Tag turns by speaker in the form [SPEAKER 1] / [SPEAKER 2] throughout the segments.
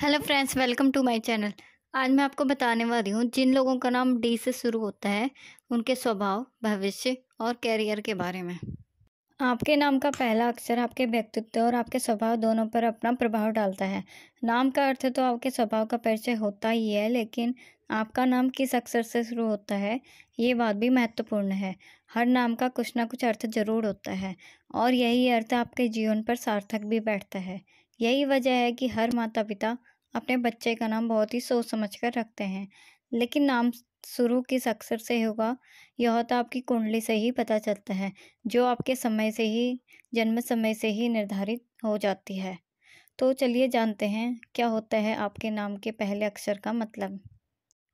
[SPEAKER 1] hello friends welcome to my channel आज मैं आपको बताने वाली हूँ जिन लोगों का नाम डी से शुरू होता है उनके स्वभाव भविष्य और कैरियर के बारे में आपके नाम का पहला अक्षर आपके व्यक्तित्व और आपके स्वभाव दोनों पर अपना प्रभाव डालता है नाम का अर्थ तो आपके स्वभाव का परिचय होता ही है लेकिन आपका नाम किस अक्षर से शुरू होता है ये बात भी महत्वपूर्ण है हर नाम का कुछ ना कुछ अर्थ जरूर होता है और यही अर्थ आपके जीवन पर सार्थक भी बैठता है यही वजह है कि हर माता पिता अपने बच्चे का नाम बहुत ही सोच समझ कर रखते हैं लेकिन नाम शुरू किस अक्षर से होगा यह तो आपकी कुंडली से ही पता चलता है जो आपके समय से ही जन्म समय से ही निर्धारित हो जाती है तो चलिए जानते हैं क्या होता है आपके नाम के पहले अक्षर का मतलब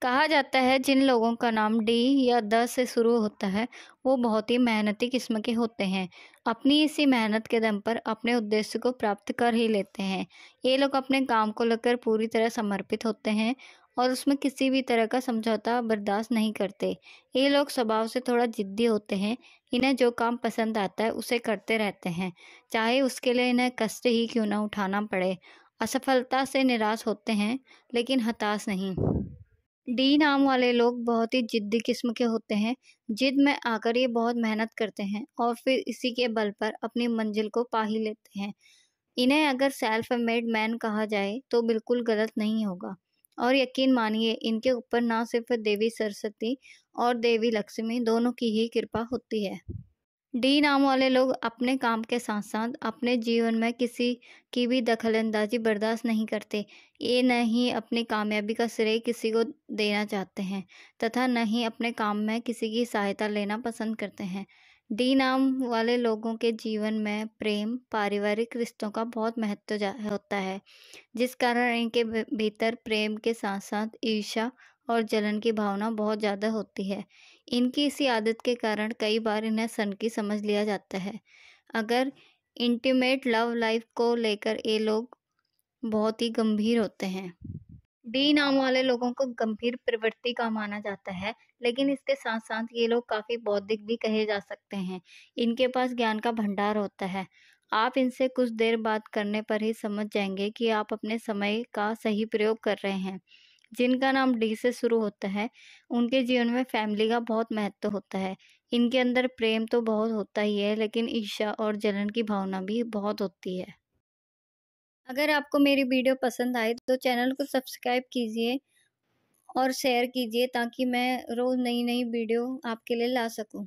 [SPEAKER 1] कहा जाता है जिन लोगों का नाम डी या द से शुरू होता है वो बहुत ही मेहनती किस्म के होते हैं अपनी इसी मेहनत के दम पर अपने उद्देश्य को प्राप्त कर ही लेते हैं ये लोग अपने काम को लेकर पूरी तरह समर्पित होते हैं और उसमें किसी भी तरह का समझौता बर्दाश्त नहीं करते ये लोग स्वभाव से थोड़ा जिद्दी होते हैं इन्हें जो काम पसंद आता है उसे करते रहते हैं चाहे उसके लिए इन्हें कष्ट ही क्यों ना उठाना पड़े असफलता से निराश होते हैं लेकिन हताश नहीं डी नाम वाले लोग बहुत ही ज़िद्दी किस्म के होते हैं जिद में आकर ये बहुत मेहनत करते हैं और फिर इसी के बल पर अपनी मंजिल को पा ही लेते हैं इन्हें अगर सेल्फ मेड मैन कहा जाए तो बिल्कुल गलत नहीं होगा और यकीन मानिए इनके ऊपर ना सिर्फ देवी सरस्वती और देवी लक्ष्मी दोनों की ही कृपा होती है डी नाम वाले लोग अपने काम के साथ साथ अपने जीवन में किसी की भी दखलंदाजी बर्दाश्त नहीं करते ये न ही अपनी कामयाबी का श्रेय किसी को देना चाहते हैं तथा न ही अपने काम में किसी की सहायता लेना पसंद करते हैं डी नाम वाले लोगों के जीवन में प्रेम पारिवारिक रिश्तों का बहुत महत्व होता है जिस कारण इनके भीतर प्रेम के साथ साथ ईर्षा और जलन की भावना बहुत ज़्यादा होती है इनकी इसी आदत के कारण कई बार इन्हें की समझ लिया जाता है अगर इंटीमेट लव लाइफ को लेकर ये लोग बहुत ही गंभीर होते हैं डी नाम वाले लोगों को गंभीर प्रवृत्ति का माना जाता है लेकिन इसके साथ साथ ये लोग काफ़ी बौद्धिक भी कहे जा सकते हैं इनके पास ज्ञान का भंडार होता है आप इनसे कुछ देर बात करने पर ही समझ जाएंगे कि आप अपने समय का सही प्रयोग कर रहे हैं जिनका नाम डी से शुरू होता है उनके जीवन में फैमिली का बहुत महत्व होता है इनके अंदर प्रेम तो बहुत होता ही है लेकिन ईर्षा और जलन की भावना भी बहुत होती है अगर आपको मेरी वीडियो पसंद आए तो चैनल को सब्सक्राइब कीजिए और शेयर कीजिए ताकि मैं रोज़ नई नई वीडियो आपके लिए ला सकूं